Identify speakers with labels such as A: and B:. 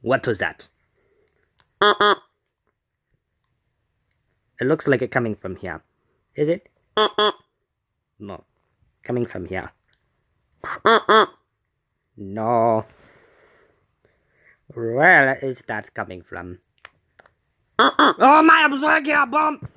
A: What was that?
B: It looks like it coming from here.
C: Is it?
D: No. Coming from here. No. Where is that coming from?
E: Oh my, I'm so bomb!